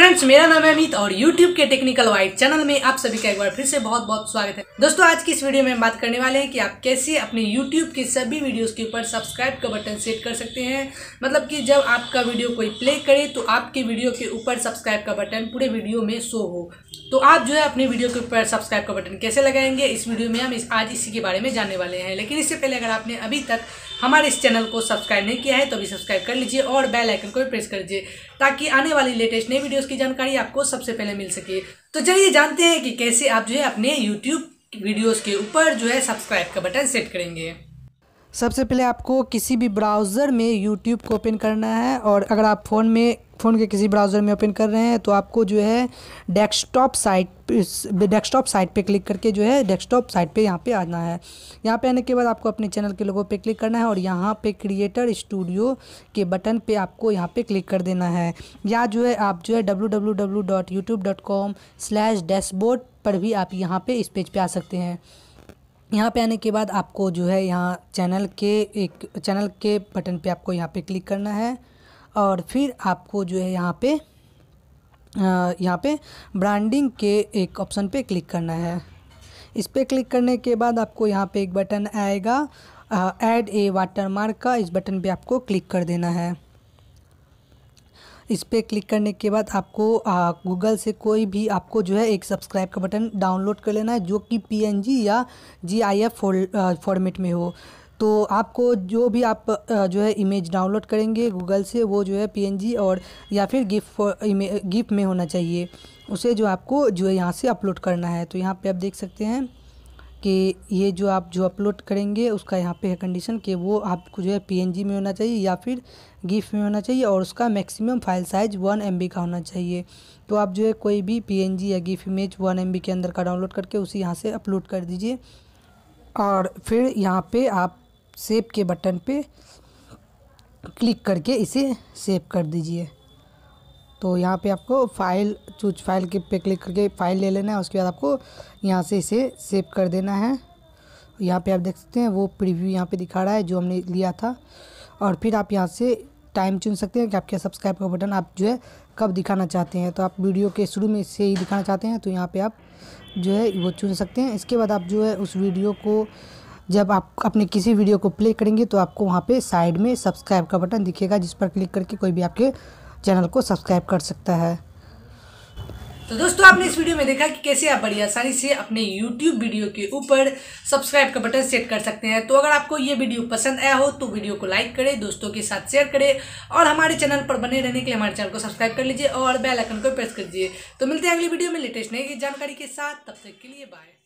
friends मेरा नाम है अमित और YouTube के टेक्निकल वाइट चैनल में आप सभी का एक बार फिर से बहुत बहुत स्वागत है दोस्तों आज की इस वीडियो में बात करने वाले हैं कि आप कैसे अपने YouTube के सभी वीडियोस के ऊपर सब्सक्राइब का बटन सेट कर सकते हैं मतलब कि जब आपका वीडियो कोई प्ले करे तो आपके वीडियो के ऊपर सब्सक्राइब का बटन पूरे वीडियो में शो हो तो आप जो है अपने वीडियो के ऊपर सब्सक्राइब का बटन कैसे लगाएंगे इस वीडियो में हम इस आज इसी के बारे में जानने वाले हैं लेकिन इससे पहले अगर आपने अभी तक हमारे इस चैनल को सब्सक्राइब नहीं किया है तो अभी सब्सक्राइब कर लीजिए और बेल आइकन को भी प्रेस कर दीजिए ताकि आने वाली लेटेस्ट नई वीडियोज़ की जानकारी आपको सबसे पहले मिल सके तो चलिए जानते हैं कि कैसे आप जो है अपने यूट्यूब वीडियोज़ के ऊपर जो है सब्सक्राइब का बटन सेट करेंगे सबसे पहले आपको किसी भी ब्राउज़र में यूट्यूब को ओपन करना है और अगर आप फ़ोन में फ़ोन के किसी ब्राउज़र में ओपन कर रहे हैं तो आपको जो है डेस्कटॉप साइट डेस्कटॉप साइट पे क्लिक करके जो है डेस्कटॉप साइट पे यहाँ पे आना है यहाँ पे आने के बाद आपको अपने चैनल के लोगों पे क्लिक करना है और यहाँ पे क्रिएटर स्टूडियो के बटन पे आपको यहाँ पे क्लिक कर देना है या जो है आप जो है डब्ल्यू पर भी आप यहाँ पर इस पेज पर आ सकते हैं यहाँ पे आने के बाद आपको जो है यहाँ चैनल के एक चैनल के बटन पे आपको यहाँ पे क्लिक करना है और फिर आपको जो है यहाँ पे यहाँ पे ब्रांडिंग के एक ऑप्शन पे क्लिक करना है इस पर क्लिक करने के बाद आपको यहाँ पे एक बटन आएगा ऐड ए वाटरमार्क का इस बटन पे आपको क्लिक कर देना है इस पर क्लिक करने के बाद आपको गूगल से कोई भी आपको जो है एक सब्सक्राइब का बटन डाउनलोड कर लेना है जो कि पी या जी आई एफ फॉर्मेट में हो तो आपको जो भी आप जो है इमेज डाउनलोड करेंगे गूगल से वो जो है पीएनजी और या फिर गिफ्ट गिफ्ट में होना चाहिए उसे जो आपको जो है यहाँ से अपलोड करना है तो यहाँ पे आप देख सकते हैं कि ये जो आप जो अपलोड करेंगे उसका यहाँ पे है कंडीशन कि वो आपको जो है पीएनजी में होना चाहिए या फिर गिफ में होना चाहिए और उसका maximum file size one M का होना चाहिए तो आप जो है कोई भी पीएनजी या गिफ इमेज वन एम के अंदर का डाउनलोड करके उसी यहाँ से अपलोड कर दीजिए और फिर यहाँ पर आप सेव के बटन पर क्लिक करके इसे सेव कर दीजिए तो यहाँ पे आपको फाइल चूज फाइल के पे क्लिक करके फाइल ले लेना है उसके बाद आपको यहाँ से इसे सेव कर देना है यहाँ पे आप देख सकते हैं वो प्रीव्यू यहाँ पे दिखा रहा है जो हमने लिया था और फिर आप यहाँ से टाइम चुन सकते हैं कि आपके सब्सक्राइब का बटन आप जो है कब दिखाना चाहते हैं तो आप वीडियो के शुरू में से ही दिखाना चाहते हैं तो यहाँ पर आप जो है वो चुन सकते हैं इसके बाद आप जो है उस वीडियो को जब आप अपने किसी वीडियो को प्ले करेंगे तो आपको वहाँ पे साइड में सब्सक्राइब का बटन दिखेगा जिस पर क्लिक करके कोई भी आपके चैनल को सब्सक्राइब कर सकता है तो दोस्तों आपने इस वीडियो में देखा कि कैसे आप बड़ी आसानी से अपने YouTube वीडियो के ऊपर सब्सक्राइब का बटन सेट कर सकते हैं तो अगर आपको ये वीडियो पसंद आया हो तो वीडियो को लाइक करें दोस्तों के साथ शेयर करें और हमारे चैनल पर बने रहने के लिए हमारे चैनल को सब्सक्राइब कर लीजिए और बेल आइकन को प्रेस कर दीजिए तो मिलते हैं अगली वीडियो में लेटेस्ट नई जानकारी के साथ तब तक के लिए बाय